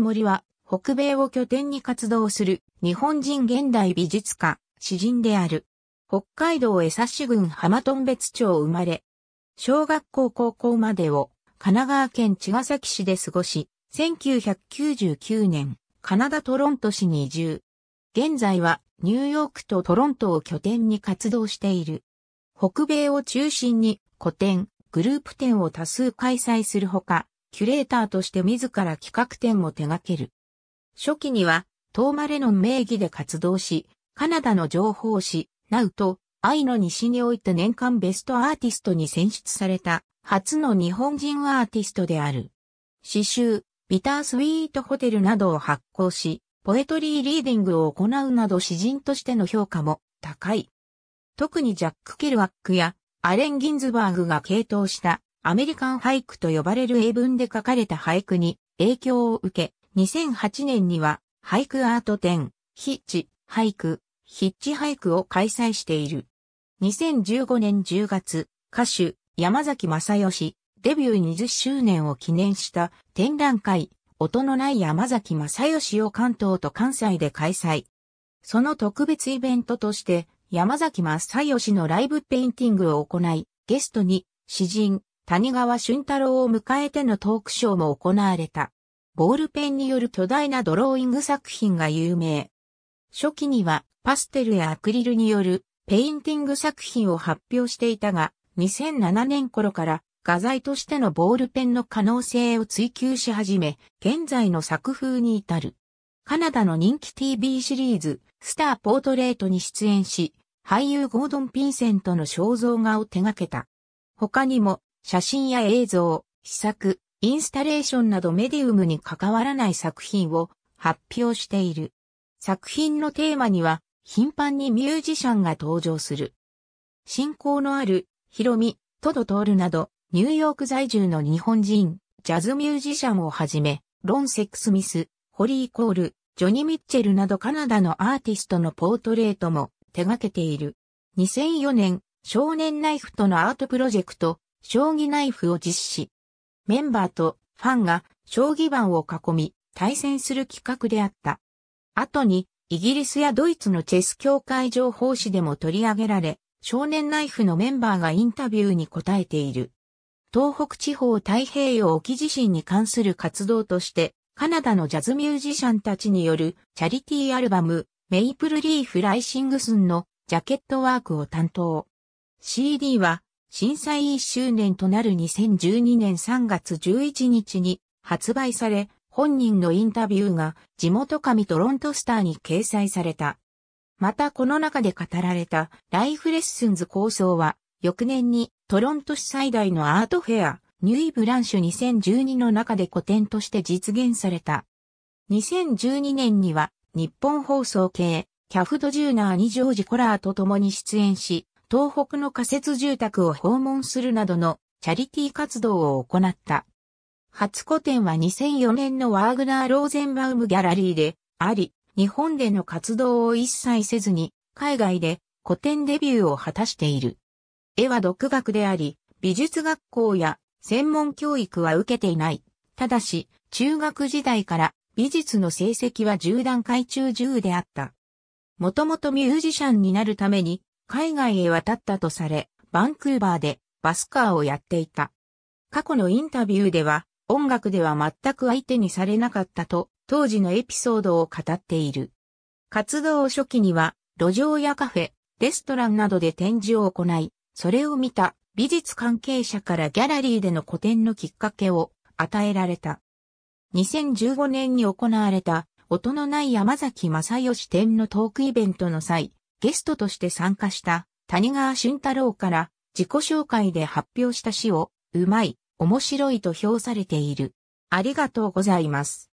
森は北米を拠点に活動する日本人現代美術家、詩人である。北海道江差市郡浜頓別町生まれ。小学校高校までを神奈川県茅ヶ崎市で過ごし、1999年、カナダトロント市に移住。現在はニューヨークとトロントを拠点に活動している。北米を中心に古典、グループ展を多数開催するほか、キュレーターとして自ら企画展も手掛ける。初期には、トーマレノン名義で活動し、カナダの情報誌、ナウと、愛の西において年間ベストアーティストに選出された、初の日本人アーティストである。詩集、ビタースウィートホテルなどを発行し、ポエトリーリーディングを行うなど詩人としての評価も高い。特にジャック・ケルワックやアレン・ギンズバーグが傾倒したアメリカン俳句と呼ばれる英文で書かれた俳句に影響を受け、2008年には俳句アート展、ヒッチ、俳句、ヒッチ俳句を開催している。2015年10月、歌手、山崎正義、デビュー20周年を記念した展覧会、音のない山崎正義を関東と関西で開催。その特別イベントとして、山崎正義のライブペインティングを行い、ゲストに詩人、谷川俊太郎を迎えてのトークショーも行われた。ボールペンによる巨大なドローイング作品が有名。初期にはパステルやアクリルによるペインティング作品を発表していたが、2007年頃から画材としてのボールペンの可能性を追求し始め、現在の作風に至る。カナダの人気 TV シリーズ、スターポートレートに出演し、俳優ゴードン・ピンセントの肖像画を手掛けた。他にも、写真や映像、試作、インスタレーションなどメディウムに関わらない作品を発表している。作品のテーマには頻繁にミュージシャンが登場する。信仰のあるヒロミ、トドトールなどニューヨーク在住の日本人、ジャズミュージシャンをはじめ、ロン・セックスミス、ホリー・コール、ジョニー・ミッチェルなどカナダのアーティストのポートレートも手掛けている。2004年、少年ナイフとのアートプロジェクト、将棋ナイフを実施。メンバーとファンが将棋盤を囲み対戦する企画であった。後にイギリスやドイツのチェス協会情報誌でも取り上げられ、少年ナイフのメンバーがインタビューに答えている。東北地方太平洋沖地震に関する活動として、カナダのジャズミュージシャンたちによるチャリティーアルバム、メイプルリーフライシングスンのジャケットワークを担当。CD は震災1周年となる2012年3月11日に発売され、本人のインタビューが地元紙トロントスターに掲載された。またこの中で語られたライフレッスンズ構想は、翌年にトロント市最大のアートフェア、ニュイ・ブランシュ2012の中で個展として実現された。2012年には日本放送系、キャフ・ドジューナーにジョージ・コラーと共に出演し、東北の仮設住宅を訪問するなどのチャリティ活動を行った。初個展は2004年のワーグナー・ローゼンバウムギャラリーであり、日本での活動を一切せずに、海外で古典デビューを果たしている。絵は独学であり、美術学校や専門教育は受けていない。ただし、中学時代から美術の成績は10段階中10であった。もともとミュージシャンになるために海外へ渡ったとされ、バンクーバーでバスカーをやっていた。過去のインタビューでは、音楽では全く相手にされなかったと、当時のエピソードを語っている。活動初期には、路上やカフェ、レストランなどで展示を行い、それを見た美術関係者からギャラリーでの個展のきっかけを与えられた。2015年に行われた音のない山崎正義展のトークイベントの際、ゲストとして参加した谷川俊太郎から自己紹介で発表した詩を、うまい、面白いと評されている。ありがとうございます。